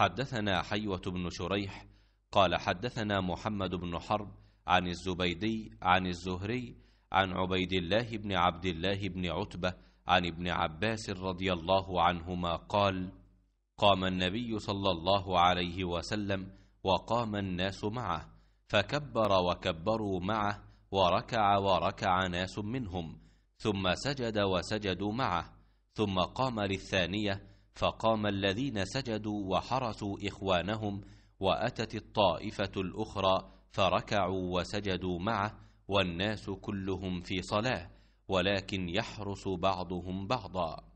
حدثنا حيوة بن شريح قال حدثنا محمد بن حرب عن الزبيدي عن الزهري عن عبيد الله بن عبد الله بن عتبة عن ابن عباس رضي الله عنهما قال قام النبي صلى الله عليه وسلم وقام الناس معه فكبر وكبروا معه وركع وركع ناس منهم ثم سجد وسجدوا معه ثم قام للثانية فقام الذين سجدوا وحرسوا اخوانهم واتت الطائفه الاخرى فركعوا وسجدوا معه والناس كلهم في صلاه ولكن يحرس بعضهم بعضا